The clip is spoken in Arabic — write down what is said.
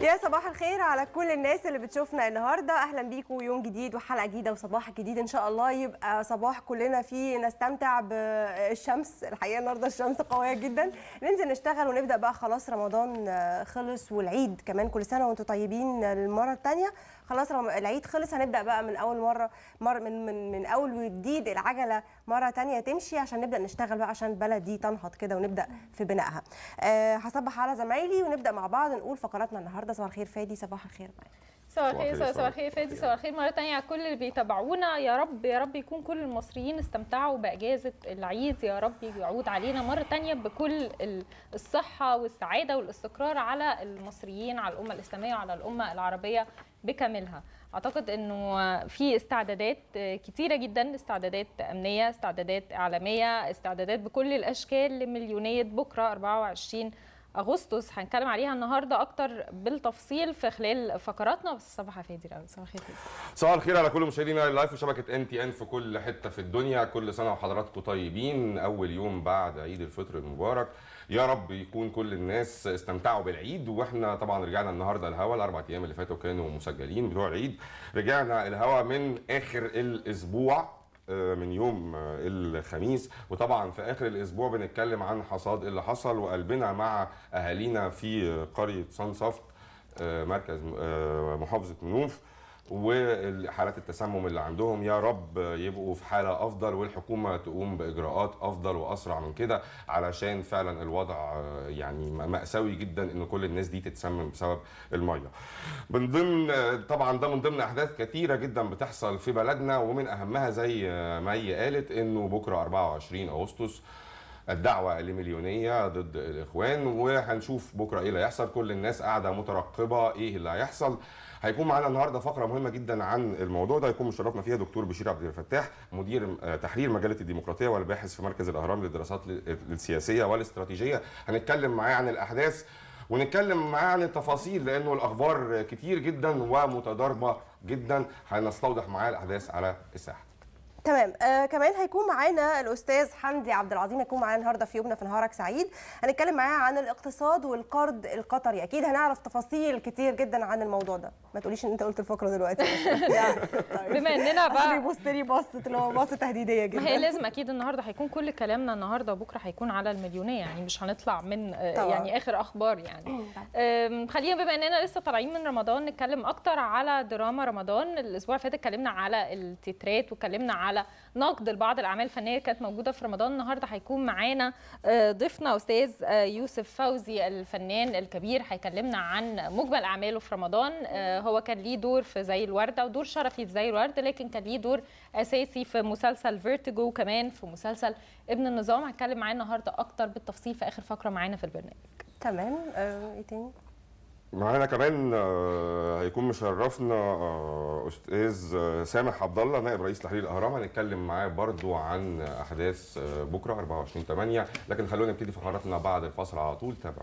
يا صباح الخير على كل الناس اللي بتشوفنا النهارده اهلا بيكم يوم جديد وحلقه جديده وصباح جديد ان شاء الله يبقى صباح كلنا فيه نستمتع بالشمس الحقيقه النهارده الشمس قويه جدا ننزل نشتغل ونبدا بقى خلاص رمضان خلص والعيد كمان كل سنه وانتم طيبين المره الثانيه خلاص العيد خلص هنبدا بقى من اول مره مر من من, من اول وجديد العجله مره ثانيه تمشي عشان نبدا نشتغل بقى عشان البلد دي تنهض كده ونبدا في بنائها أه هصبح على زمايلي ونبدا مع بعض نقول فقراتنا النهارده صباح الخير فادي صباح الخير معاك صباح الخير صباح الخير فادي صباح الخير مره ثانيه على كل اللي بيتابعونا يا رب يا رب يكون كل المصريين استمتعوا باجازه العيد يا رب يعود علينا مره ثانيه بكل الصحه والسعاده والاستقرار على المصريين على الامه الاسلاميه وعلى الامه العربيه بكاملها اعتقد انه في استعدادات كتيره جدا استعدادات امنيه استعدادات اعلاميه استعدادات بكل الاشكال لمليونيه بكره 24 اغسطس هنتكلم عليها النهارده اكتر بالتفصيل في خلال فقراتنا بس صباح فادي قوي صباح الخير صباح الخير على كل مشاهدينا اللايف وشبكه ان تي ان في كل حته في الدنيا كل سنه وحضراتكم طيبين اول يوم بعد عيد الفطر المبارك يا رب يكون كل الناس استمتعوا بالعيد واحنا طبعا رجعنا النهارده الهوا الاربع ايام اللي فاتوا كانوا مسجلين بتوع العيد رجعنا الهوا من اخر الاسبوع آه، من يوم آه، الخميس وطبعا في اخر الاسبوع بنتكلم عن حصاد اللي حصل وقلبنا مع اهالينا في قريه صن صفت آه، مركز محافظه منوف وحالات التسمم اللي عندهم يا رب يبقوا في حاله افضل والحكومه تقوم باجراءات افضل واسرع من كده علشان فعلا الوضع يعني ماساوي جدا ان كل الناس دي تتسمم بسبب الميه. من ضمن طبعا ده من ضمن احداث كثيره جدا بتحصل في بلدنا ومن اهمها زي ما هي قالت انه بكره 24 اغسطس الدعوه لمليونيه ضد الاخوان وهنشوف بكره ايه اللي هيحصل كل الناس قاعده مترقبه ايه اللي هيحصل هيكون معانا النهارده فقره مهمه جدا عن الموضوع ده هيكون مشرفنا فيها دكتور بشير عبد الفتاح مدير آه، تحرير مجله الديمقراطيه والباحث في مركز الاهرام للدراسات السياسيه والاستراتيجيه هنتكلم معاه عن الاحداث ونتكلم معاه عن التفاصيل لانه الاخبار كتير جدا ومتضاربه جدا هنستوضح معاه الاحداث على الساحه تمام آه كمان هيكون معانا الاستاذ حمدي عبد العظيم هيكون معانا النهارده في يومنا في نهارك سعيد هنتكلم معاه عن الاقتصاد والقرض القطري اكيد هنعرف تفاصيل كتير جدا عن الموضوع ده ما تقوليش ان انت قلت الفقره دلوقتي طيب. بما اننا بقى بص لي بص اللي هو بص تهديديه جدا ما هي لازم اكيد النهارده هيكون كل كلامنا النهارده وبكره هيكون على المليونيه يعني مش هنطلع من آه، طبعا. يعني اخر اخبار يعني خلينا بما اننا لسه طالعين من رمضان نتكلم اكتر على دراما رمضان الاسبوع اللي فات اتكلمنا على التترات واتكلمنا على على نقد لبعض الاعمال الفنيه اللي كانت موجوده في رمضان النهارده هيكون معانا آه، ضيفنا استاذ آه، يوسف فوزي الفنان الكبير هيكلمنا عن مجمل اعماله في رمضان آه، هو كان ليه دور في زي الورده ودور شرفي في زي الورده لكن كان ليه دور اساسي في مسلسل فيرتيجو وكمان في مسلسل ابن النظام هتكلم معاه النهارده اكتر بالتفصيل في اخر فقره معانا في البرنامج تمام ايه تاني معانا كمان آه، هيكون مشرفنا آه، استاذ آه، سامح عبد الله نائب رئيس تحرير الاهرام هنتكلم معاه برضو عن احداث بكره 24 8 لكن خلونا نبتدي فقراتنا بعد الفصل على طول تابعوا